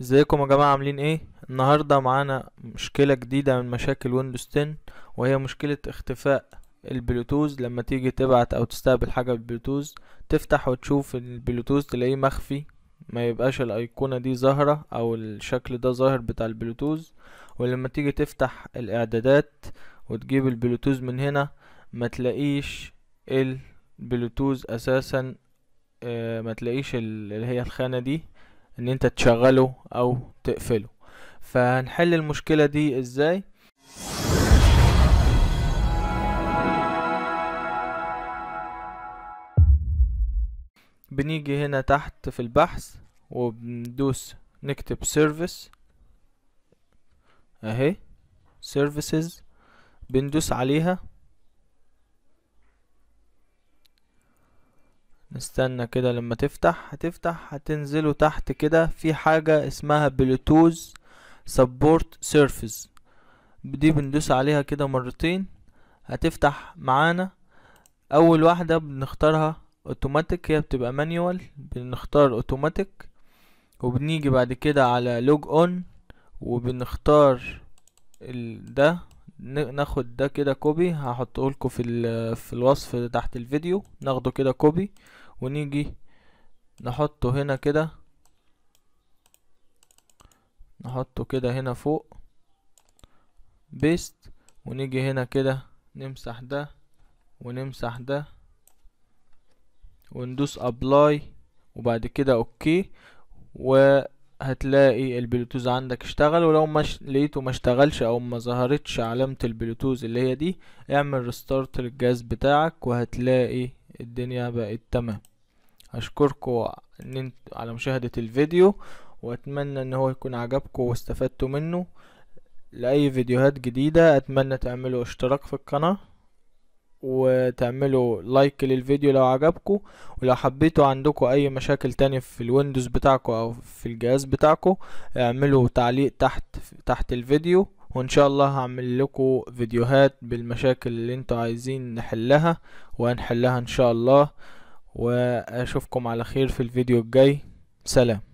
ازيكم يا جماعة عاملين ايه النهاردة معانا مشكلة جديدة من مشاكل ويندوز 10 وهي مشكلة اختفاء البلوتوز لما تيجي تبعت او تستقبل حاجة بالبلوتوز تفتح وتشوف البلوتوز تلاقيه مخفي ما يبقاش الايقونة دي ظاهرة او الشكل ده ظاهر بتاع البلوتوز ولما تيجي تفتح الاعدادات وتجيب البلوتوز من هنا ما تلاقيش البلوتوز اساسا آه، ما تلاقيش اللي هي الخانة دي ان انت تشغله او تقفله فهنحل المشكلة دي ازاي بنيجي هنا تحت في البحث وبندوس نكتب سيرفيس اهي سيرفيسز بندوس عليها نستنى كده لما تفتح هتفتح هتنزلوا تحت كده في حاجة اسمها بلوتوز سبورت سيرفز دي بندوس عليها كده مرتين هتفتح معانا اول واحدة بنختارها اوتوماتيك هي بتبقى مانيوال بنختار اوتوماتيك وبنيجي بعد كده على لوج اون وبنختار ال ده ناخد ده كده كوبي هحطه لكم في في الوصف تحت الفيديو ناخده كده كوبي ونيجي نحطه هنا كده نحطه كده هنا فوق بيست ونيجي هنا كده نمسح ده ونمسح ده وندوس ابلاي وبعد كده اوكي وهتلاقي البلوتوز عندك اشتغل ولو ما لقيته ما اشتغلش او ما ظهرتش علامة البلوتوز اللي هي دي اعمل ريستارت للجهاز بتاعك وهتلاقي الدنيا بقت تمام اشكركم على مشاهدة الفيديو واتمنى ان هو يكون عجبكم واستفدتوا منه لاي فيديوهات جديدة اتمنى تعملوا اشتراك في القناة وتعملوا لايك للفيديو لو عجبكم ولو حبيتوا عندكم اي مشاكل تانية في الويندوز بتاعكم او في الجهاز بتاعكم اعملوا تعليق تحت تحت الفيديو وان شاء الله هعمل لكم فيديوهات بالمشاكل اللي انتوا عايزين نحلها وهنحلها ان شاء الله واشوفكم على خير في الفيديو الجاي سلام